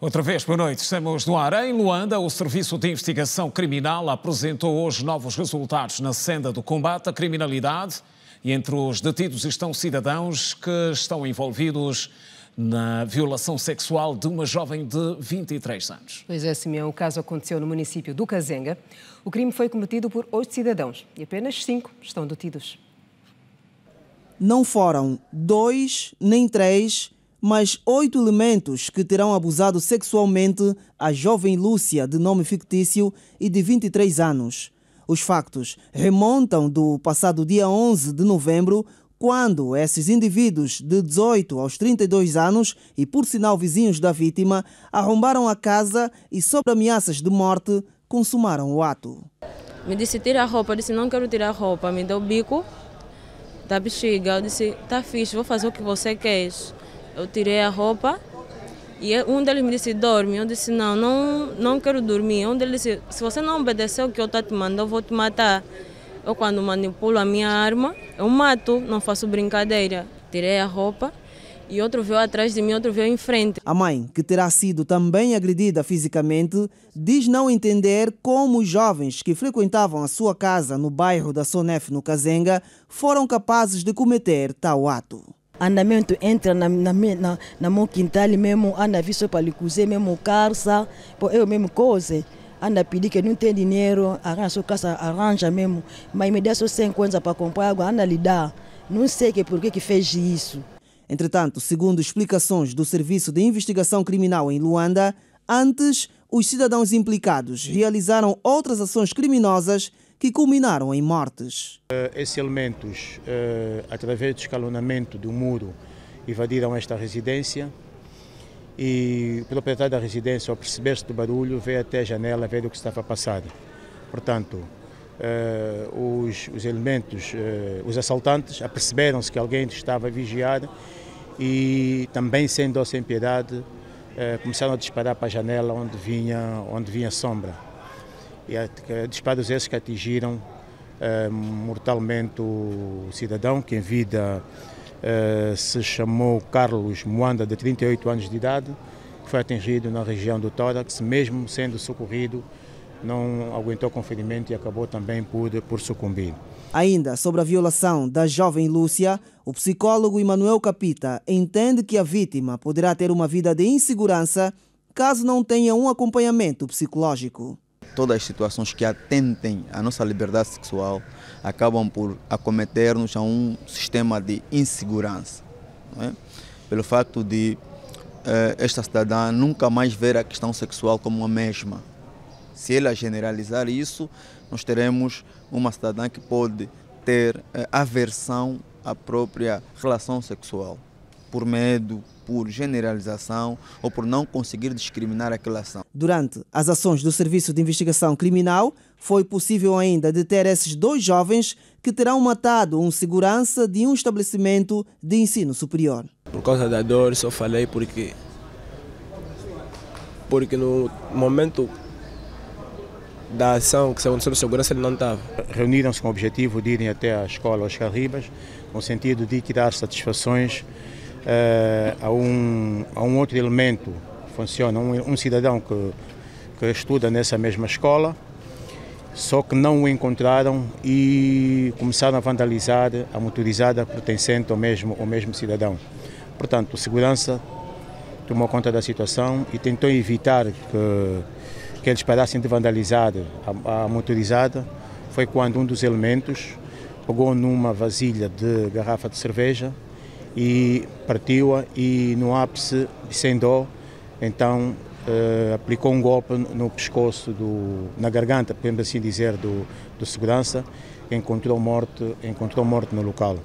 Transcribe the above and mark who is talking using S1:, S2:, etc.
S1: Outra vez, boa noite. Estamos no ar. Em Luanda, o Serviço de Investigação Criminal apresentou hoje novos resultados na senda do combate à criminalidade e entre os detidos estão cidadãos que estão envolvidos na violação sexual de uma jovem de 23 anos. Pois é, Simeão, o caso aconteceu no município do Cazenga. O crime foi cometido por oito cidadãos e apenas cinco estão detidos. Não foram dois nem três mais oito elementos que terão abusado sexualmente a jovem Lúcia, de nome fictício e de 23 anos. Os factos remontam do passado dia 11 de novembro, quando esses indivíduos de 18 aos 32 anos e, por sinal, vizinhos da vítima, arrombaram a casa e, sob ameaças de morte, consumaram o ato.
S2: Me disse, tira a roupa. Eu disse, não quero tirar a roupa. Me deu o bico da bexiga. Eu disse, tá fixe, vou fazer o que você quer. Eu tirei a roupa e um deles me disse, dorme. Eu disse, não, não, não quero dormir. Um deles disse, se você não obedecer o que eu estou te mandando, eu vou te matar. Eu quando manipulo a minha arma, eu mato, não faço brincadeira. Tirei a roupa e outro veio atrás de mim, outro veio em frente.
S1: A mãe, que terá sido também agredida fisicamente, diz não entender como os jovens que frequentavam a sua casa no bairro da Sonef, no Cazenga, foram capazes de cometer tal ato andamento entra na, na, na, na mokintali memo anda para lhe cozer mesmo carça, por eu mesma coisa anda não tem dinheiro, arranja dinero arana arranja mesmo. Mas me dá só 100 kwenza para comprar água anda dar. não sei que por que fez isso entretanto segundo explicações do serviço de investigação criminal em Luanda antes os cidadãos implicados realizaram outras ações criminosas que culminaram em
S3: mortes. Eh, esses elementos, eh, através do escalonamento do muro, invadiram esta residência e o proprietário da residência, ao perceber-se do barulho, veio até a janela ver o que estava a passar. Portanto, eh, os, os, elementos, os assaltantes, aperceberam-se que alguém estava a vigiar e também, sem dó, sem piedade, começaram a disparar para a janela onde vinha, onde vinha sombra e disparos esses que atingiram eh, mortalmente o cidadão, que em vida eh, se chamou Carlos Moanda, de 38 anos de idade, que foi atingido na região do tórax, mesmo sendo socorrido, não aguentou com ferimento e acabou também por, por sucumbir.
S1: Ainda sobre a violação da jovem Lúcia, o psicólogo Emanuel Capita entende que a vítima poderá ter uma vida de insegurança caso não tenha um acompanhamento psicológico
S2: todas as situações que atentem à nossa liberdade sexual acabam por acometer-nos a um sistema de insegurança. É? Pelo facto de eh, esta cidadã nunca mais ver a questão sexual como a mesma. Se ela generalizar isso, nós teremos uma cidadã que pode ter eh, aversão à própria relação sexual por medo, por generalização ou por não conseguir discriminar aquela ação.
S1: Durante as ações do Serviço de Investigação Criminal, foi possível ainda deter esses dois jovens que terão matado um segurança de um estabelecimento de ensino superior.
S2: Por causa da dor, só falei porque
S3: porque no momento da ação que se aconteceu sobre segurança ele não estava. Reuniram-se com o objetivo de irem até a escola Oscar com no sentido de tirar satisfações eh, a, um, a um outro elemento, funciona, um, um cidadão que, que estuda nessa mesma escola, só que não o encontraram e começaram a vandalizar a motorizada pertencente ao mesmo, ao mesmo cidadão. Portanto, segurança tomou conta da situação e tentou evitar que, que eles parassem de vandalizar a, a motorizada. Foi quando um dos elementos pegou numa vasilha de garrafa de cerveja e partiu-a e no ápice, sem dó, então eh, aplicou um golpe no pescoço, do, na garganta, podemos assim dizer, do, do segurança, encontrou morte, encontrou morte no local.